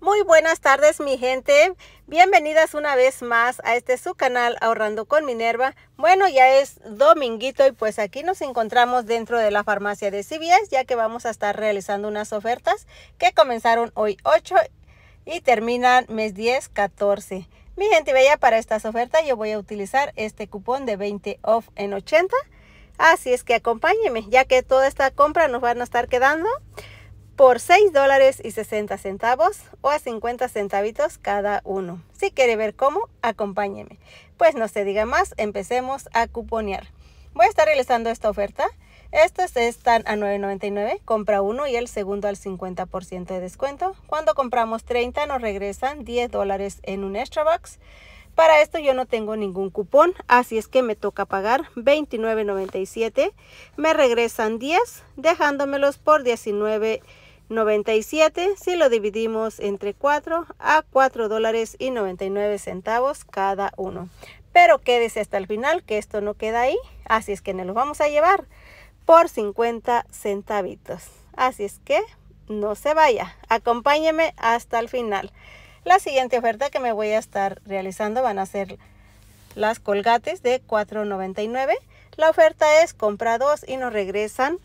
Muy buenas tardes mi gente, bienvenidas una vez más a este su canal Ahorrando con Minerva. Bueno, ya es dominguito y pues aquí nos encontramos dentro de la farmacia de CVS ya que vamos a estar realizando unas ofertas que comenzaron hoy 8 y terminan mes 10, 14. Mi gente bella, para estas ofertas yo voy a utilizar este cupón de 20 off en 80. Así es que acompáñeme, ya que toda esta compra nos van a estar quedando por $6.60 o a 50 centavitos cada uno. Si quiere ver cómo, acompáñeme. Pues no se diga más, empecemos a cuponear. Voy a estar realizando esta oferta. Estos están a $9.99, compra uno y el segundo al 50% de descuento. Cuando compramos 30 nos regresan 10 en un extra box. Para esto yo no tengo ningún cupón, así es que me toca pagar $29.97. Me regresan 10, dejándomelos por $19.99. 97 si lo dividimos entre 4 a 4 dólares y 99 centavos cada uno. Pero quédese hasta el final que esto no queda ahí, así es que nos lo vamos a llevar por 50 centavitos. Así es que no se vaya, acompáñeme hasta el final. La siguiente oferta que me voy a estar realizando van a ser las colgates de 4.99. La oferta es compra dos y nos regresan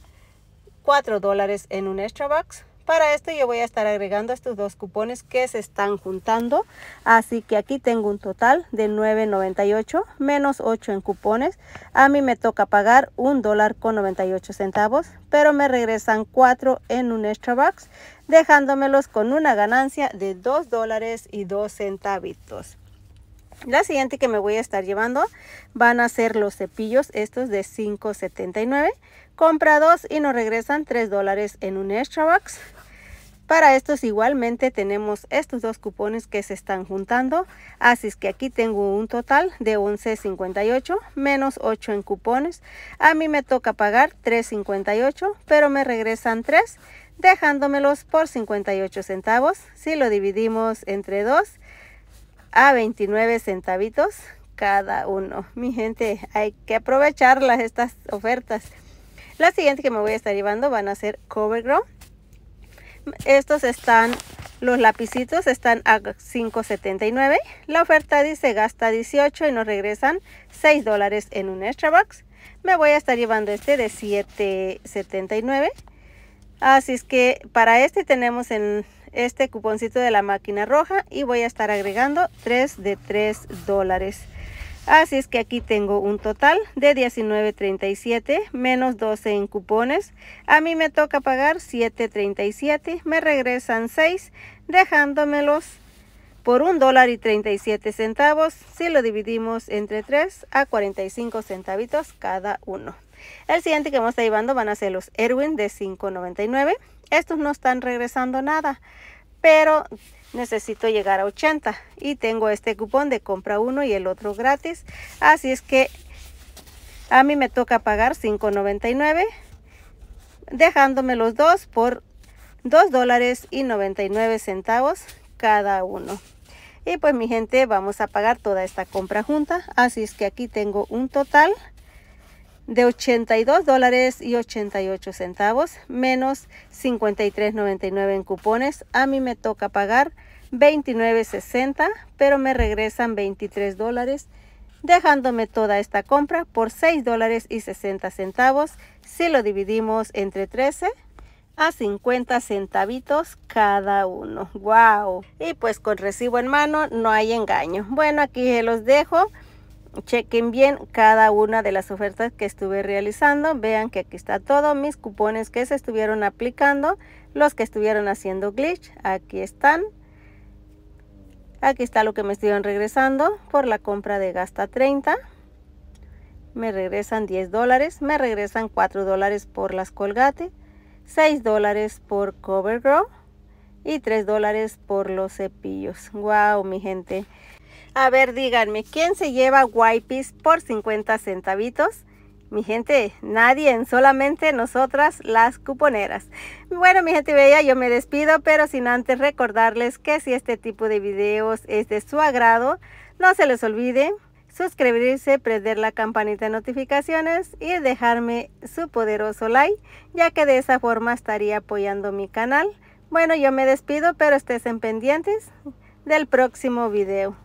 4 dólares en un extra box. Para esto yo voy a estar agregando estos dos cupones que se están juntando. Así que aquí tengo un total de 9.98 menos 8 en cupones. A mí me toca pagar un dólar con 98 centavos, pero me regresan 4 en un extra box, dejándomelos con una ganancia de 2 dólares y 2 centavitos. La siguiente que me voy a estar llevando van a ser los cepillos, estos de $5.79. compra dos y nos regresan 3 dólares en un extra box. Para estos igualmente tenemos estos dos cupones que se están juntando. Así es que aquí tengo un total de 11.58 menos 8 en cupones. A mí me toca pagar 3.58 pero me regresan 3 dejándomelos por 58 centavos. Si lo dividimos entre 2 a 29 centavitos cada uno. Mi gente, hay que aprovecharlas estas ofertas. La siguiente que me voy a estar llevando van a ser Grow. Estos están, los lapicitos están a 5.79. La oferta dice gasta 18 y nos regresan 6 dólares en un extra box. Me voy a estar llevando este de 7.79. Así es que para este tenemos en este cuponcito de la máquina roja y voy a estar agregando 3 de 3 dólares. Así es que aquí tengo un total de 19.37 menos 12 en cupones. A mí me toca pagar 7.37, me regresan 6 dejándomelos por un dólar y 37 centavos si lo dividimos entre 3 a 45 centavitos cada uno. El siguiente que vamos a estar llevando van a ser los Erwin de 5.99. Estos no están regresando nada, pero necesito llegar a 80 y tengo este cupón de compra uno y el otro gratis. Así es que a mí me toca pagar 5.99 dejándome los dos por 2 dólares y 99 centavos cada uno. Y pues mi gente, vamos a pagar toda esta compra junta. Así es que aquí tengo un total de 82 dólares y 88 centavos menos 53.99 en cupones. A mí me toca pagar 29.60, pero me regresan 23 dólares, dejándome toda esta compra por 6 dólares y 60 centavos si lo dividimos entre 13 a 50 centavitos cada uno. ¡Wow! Y pues con recibo en mano no hay engaño. Bueno, aquí se los dejo chequen bien cada una de las ofertas que estuve realizando. Vean que aquí está todo, mis cupones que se estuvieron aplicando, los que estuvieron haciendo glitch, aquí están. Aquí está lo que me estuvieron regresando por la compra de Gasta 30. Me regresan 10 dólares, me regresan 4 dólares por las Colgate, 6 dólares por Grow y 3 dólares por los cepillos. ¡Wow, mi gente! A ver, díganme, ¿quién se lleva wipes por 50 centavitos? Mi gente, nadie, solamente nosotras las cuponeras. Bueno, mi gente bella, yo me despido, pero sin antes recordarles que si este tipo de videos es de su agrado, no se les olvide suscribirse, prender la campanita de notificaciones y dejarme su poderoso like, ya que de esa forma estaría apoyando mi canal. Bueno, yo me despido, pero en pendientes del próximo video.